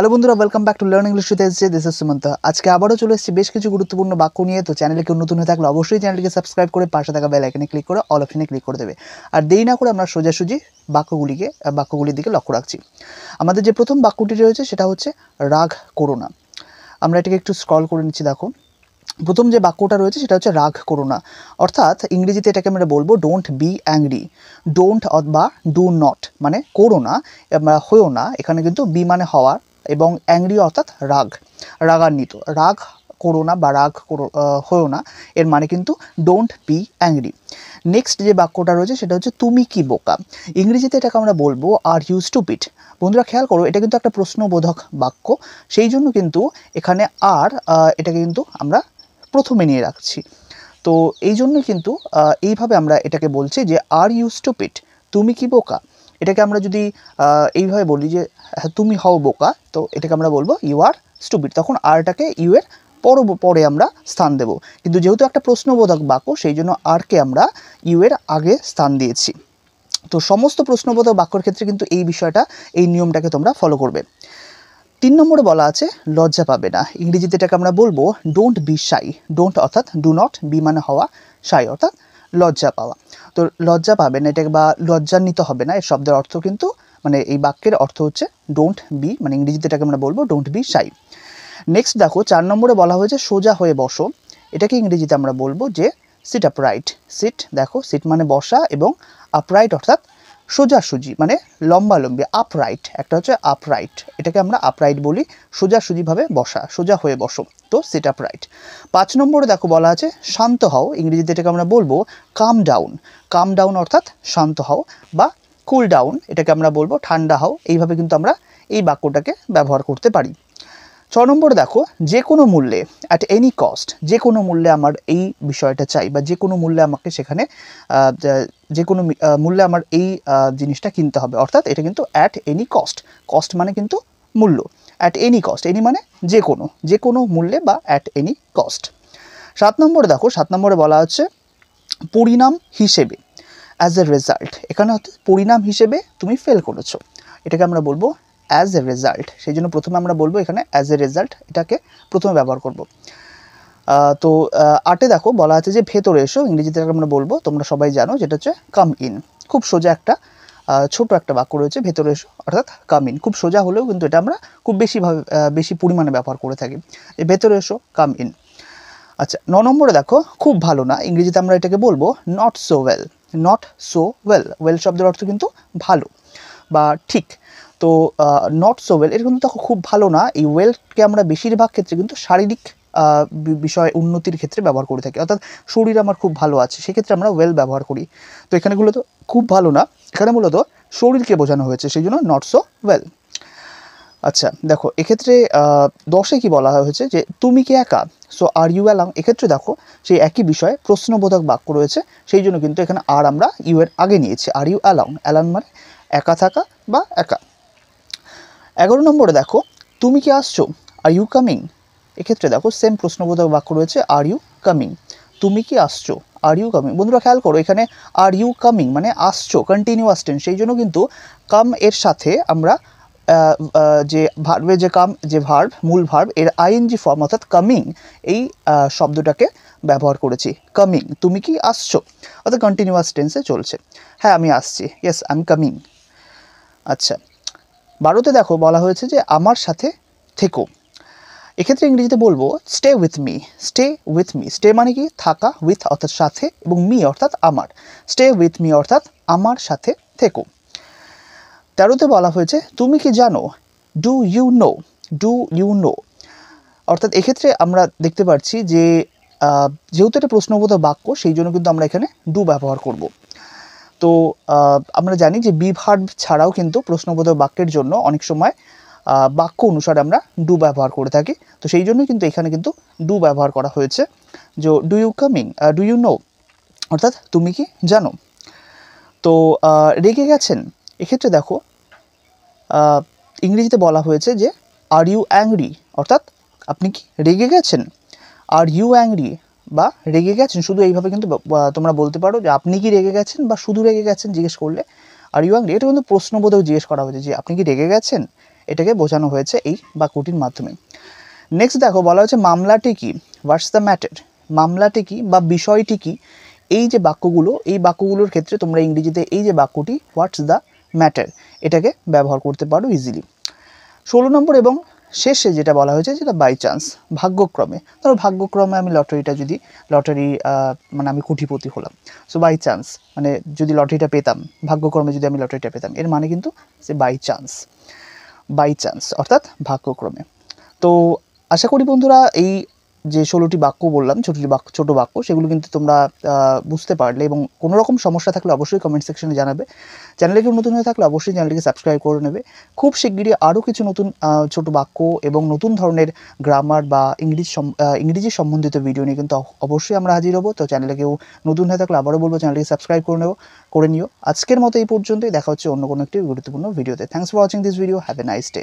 hello বন্ধুরা welcome back to learn English টুতে এসছে দেশের সুমন্ত আজকে আবারও চলে এসেছি বেশ কিছু গুরুত্বপূর্ণ বাক্য নিয়ে তো চ্যানেলে কেউ নতুন হয়ে থাকলে অবশ্যই চ্যানেলটিকে সাবস্ক্রাইব করে পাশে থাকা বেল আইকনে ক্লিক করে অল অপশনে ক্লিক করে দেবে আর দেরি না করে আমরা সোজাসুজি বাক্যগুলিকে বাক্যগুলির দিকে লক্ষ্য রাখছি আমাদের যে প্রথম বাক্যটি রয়েছে সেটা হচ্ছে রাগ করো না আমরা এটাকে একটু স্ক্রল করে নিচ্ছি দেখো প্রথম যে বাক্যটা রয়েছে সেটা হচ্ছে রাগ করো না অর্থাৎ ইংরেজিতে এটাকে আমরা বলবো ডোন্ট বি অ্যাংরি ডোন্ট অথবা ডু নট মানে করো না হয়েও না এখানে কিন্তু বি মানে হওয়ার এবং অ্যাংরি অর্থাৎ রাগ রাগান্বিত রাগ করো না বা রাগ করো হয়েও না এর মানে কিন্তু ডোন্ট বি অ্যাংরি নেক্সট যে বাক্যটা রয়েছে সেটা হচ্ছে তুমি কি বোকা ইংরেজিতে এটাকে আমরা বলবো আর ইউ স্টুপিড বন্ধুরা খেয়াল করো এটা কিন্তু একটা প্রশ্নবোধক বাক্য সেই জন্য কিন্তু এখানে আর এটাকে কিন্তু আমরা প্রথমে নিয়ে রাখছি তো এই জন্য কিন্তু এইভাবে আমরা এটাকে বলছি যে আর ইউ স্টুপিড তুমি কি বোকা এটাকে আমরা যদি এইভাবে বলি যে আচ্ছা, তুমি হও বোকা তো এটাকে আমরা বলবো ইউ আর স্টুপিড তখন আরটাকে ইউ এর পর পরে আমরা স্থান দেব কিন্তু যেহেতু একটা প্রশ্নবোধক বাক্য সেই জন্য আরকে আমরা ইউ এর আগে স্থান দিয়েছি তো সমস্ত প্রশ্নবোধক বাক্যর ক্ষেত্রে কিন্তু এই বিষয়টা এই নিয়মটাকে তোমরা ফলো করবে তিন নম্বরে বলা আছে লজ্জা পাবে না ইংরেজিতে এটাকে আমরা বলবো ডোন্ট বি শাই ডোন্ট অর্থাৎ ডু নট বি মানে হওয়া শাই অর্থাৎ লজ্জা পাওয়া তো লজ্জা পাবেন এটাকে বা লজ্জান্বিত হবে না এই শব্দের অর্থ কিন্তু মানে এই বাক্যের অর্থ হচ্ছে ডোন্ট বি মানে ইংরেজিতে এটাকে আমরা বলবো ডোন্ট বি সাই নেক্সট দেখো চার নম্বরে বলা হয়েছে সোজা হয়ে বসো এটাকে ইংরেজিতে আমরা বলবো যে সিট আপরাইট সিট দেখো সিট মানে বসা এবং আপরাইট অর্থাৎ সোজাসুজি মানে লম্বালম্বি আপরাইট একটা হচ্ছে আপরাইট এটাকে আমরা আপরাইট বলি সোজাসুজিভাবে বসা সোজা হয়ে বসো তো সেট আপরাইট পাঁচ নম্বরে দেখো বলা আছে শান্ত হও ইংরেজিতে এটাকে আমরা বলবো কাম ডাউন কাম ডাউন অর্থাৎ শান্ত হও বা কুল ডাউন এটাকে আমরা বলবো ঠান্ডা হও এইভাবে কিন্তু আমরা এই বাক্যটাকে ব্যবহার করতে পারি ছ নম্বর দেখো যে কোনো মূল্যে অ্যাট এনি কস্ট যে কোনো মূল্যে আমার এই বিষয়টা চাই বা যে কোনো মূল্যে আমাকে সেখানে যে কোনো মূল্যে আমার এই জিনিসটা কিনতে হবে অর্থাৎ এটা কিন্তু অ্যাট এনি কস্ট কস্ট মানে কিন্তু মূল্য অ্যাট এনি কস্ট এনি মানে যে কোনো যে কোনো মূল্যে বা অ্যাট এনি কস্ট সাত নম্বরে দেখো সাত নম্বরে বলা হচ্ছে পরিণাম হিসেবে অ্যাজ এ রেজাল্ট এখানে হচ্ছে পরিণাম হিসেবে তুমি ফেল করেছো এটাকে আমরা বলবো অ্যাজ এ রেজাল্ট সেই জন্য প্রথমে আমরা বলবো এখানে অ্যাজ এ রেজাল্ট এটাকে প্রথমে ব্যবহার করব তো আটে দেখো বলা আছে যে ভেতরে এসো ইংরেজিতে আমরা বলবো তোমরা সবাই জানো যেটা হচ্ছে কাম ইন খুব সোজা একটা ছোট একটা বাক্য রয়েছে ভেতরে এসো অর্থাৎ কাম ইন খুব সোজা হলেও কিন্তু এটা আমরা খুব বেশিভাবে বেশি পরিমাণে ব্যবহার করে থাকি যে ভেতরে এসো কাম ইন আচ্ছা ন নম্বরে দেখো খুব ভালো না ইংরেজিতে আমরা এটাকে বলবো not so well not so well well শব্দের অর্থ কিন্তু ভালো বা ঠিক তো নট সো ওয়েল এটা কিন্তু তখন খুব ভালো না এই ওয়েলকে আমরা বেশিরভাগ ক্ষেত্রে কিন্তু শারীরিক বিষয় উন্নতির ক্ষেত্রে ব্যবহার করে থাকি অর্থাৎ শরীর আমার খুব ভালো আছে সেক্ষেত্রে আমরা ওয়েল ব্যবহার করি তো এখানে মূলত খুব ভালো না এখানে মূলত শরীরকে বোঝানো হয়েছে সেই জন্য নট সো ওয়েল আচ্ছা দেখো এক্ষেত্রে দশে কি বলা হয়েছে যে তুমি কি একা সো আর ইউ অ্যালাং এক্ষেত্রে দেখো সেই একই বিষয়ে প্রশ্নবোধক বাক্য রয়েছে সেই জন্য কিন্তু এখানে আর আমরা ইউ এর আগে নিয়েছি আর ইউ অ্যালাং অ্যালাং মানে একা থাকা বা একা এগারো নম্বরে দেখো তুমি কি আসছো আর ইউ কামিং এক্ষেত্রে দেখো সেম প্রশ্নবোধক বাক্য রয়েছে আর ইউ কামিং তুমি কি আসছো আর ইউ কামিং বন্ধুরা খেয়াল করো এখানে আর ইউ কামিং মানে আসছো কন্টিনিউয়াস টেন্স সেই জন্য কিন্তু কাম এর সাথে আমরা যে ভার্বে যে কাম যে ভার্ব মূল ভার্ব এর আইএনজি ফর্ম অর্থাৎ কামিং এই শব্দটাকে ব্যবহার করেছি কামিং তুমি কি আসছো অর্থাৎ কন্টিনিউয়াস টেন্সে চলছে হ্যাঁ আমি আসছি ইয়েস আই এম কামিং আচ্ছা বারোতে দেখো বলা হয়েছে যে আমার সাথে থেকো এক্ষেত্রে ইংরেজিতে বলবো stay with me stay with me stay মানে কি থাকা উইথ অর্থাৎ সাথে এবং মি অর্থাৎ আমার স্টে উইথ মি অর্থাৎ আমার সাথে থেকো তেরোতে বলা হয়েছে তুমি কি জানো do you know do you know অর্থাৎ এক্ষেত্রে আমরা দেখতে পাচ্ছি যে যেহেতু এটা প্রশ্নবোধ বাক্য সেই জন্য কিন্তু আমরা এখানে ডু ব্যবহার করবো তো আমরা জানি যে বিভার ছাড়াও কিন্তু প্রশ্নবোধক বাক্যের জন্য অনেক সময় বাক্য অনুসারে আমরা ডু ব্যবহার করে থাকি তো সেই জন্যই কিন্তু এখানে কিন্তু ডু ব্যবহার করা হয়েছে যে do you coming do you know অর্থাৎ তুমি কি জানো তো রেগে গেছেন এক্ষেত্রে দেখো ইংরেজিতে বলা হয়েছে যে আর ইউ অ্যাংরি অর্থাৎ আপনি কি রেগে গেছেন আর ইউ অ্যাংরি বা রেগে গেছেন শুধু এইভাবে কিন্তু তোমরা বলতে পারো যে আপনি কি রেগে গেছেন বা শুধু রেগে গেছেন জিজ্ঞেস করলে আর ইউ আংলি এটা কিন্তু প্রশ্নবোধেও জিজ্ঞেস করা হয়েছে যে আপনি কি রেগে গেছেন এটাকে বোঝানো হয়েছে এই বাক্যটির মাধ্যমে নেক্সট দেখো বলা হয়েছে মামলাটি কি হোয়াটস দ্য ম্যাটার মামলাটি কি বা বিষয়টি কি এই যে বাক্যগুলো এই বাক্যগুলোর ক্ষেত্রে তোমরা ইংরেজিতে এই যে বাক্যটি হোয়াটস দ্য ম্যাটার এটাকে ব্যবহার করতে পারো ইজিলি ষোলো নম্বর এবং শেষে যেটা বলা হয়েছে যেটা বাই চান্স ভাগ্যক্রমে ধরো ভাগ্যক্রমে আমি লটারিটা যদি লটারি মানে আমি কুটিপতি হলাম সো বাই চান্স মানে যদি লটারিটা পেতাম ভাগ্যক্রমে যদি আমি লটারিটা পেতাম এর মানে কিন্তু যে বাই চান্স বাই চান্স অর্থাৎ ভাগ্যক্রমে তো আশা করি বন্ধুরা এই যে ষোলোটি বাক্য বললাম ছোটো বাক্য ছোটো বাক্য সেগুলো কিন্তু তোমরা বুঝতে পারলে এবং কোনো রকম সমস্যা থাকলে অবশ্যই কমেন্ট সেকশনে জানাবে চ্যানেলে কেউ নতুন হয়ে থাকলে অবশ্যই চ্যানেলটিকে সাবস্ক্রাইব করে নেবে খুব শিগগিরই আরও কিছু নতুন ছোট বাক্য এবং নতুন ধরনের গ্রামার বা ইংরেজি ইংরেজি সম্বন্ধিত ভিডিও নিয়ে কিন্তু অবশ্যই আমরা হাজির হবো তো চ্যানেলে কেউ নতুন হয়ে থাকলে আবারও বলবো চ্যানেলটিকে সাবস্ক্রাইব করে নেব করে নিও আজকের মতো এই পর্যন্তই দেখা হচ্ছে অন্য কোনো একটি গুরুত্বপূর্ণ ভিডিওতে thanks for watching this video have a nice day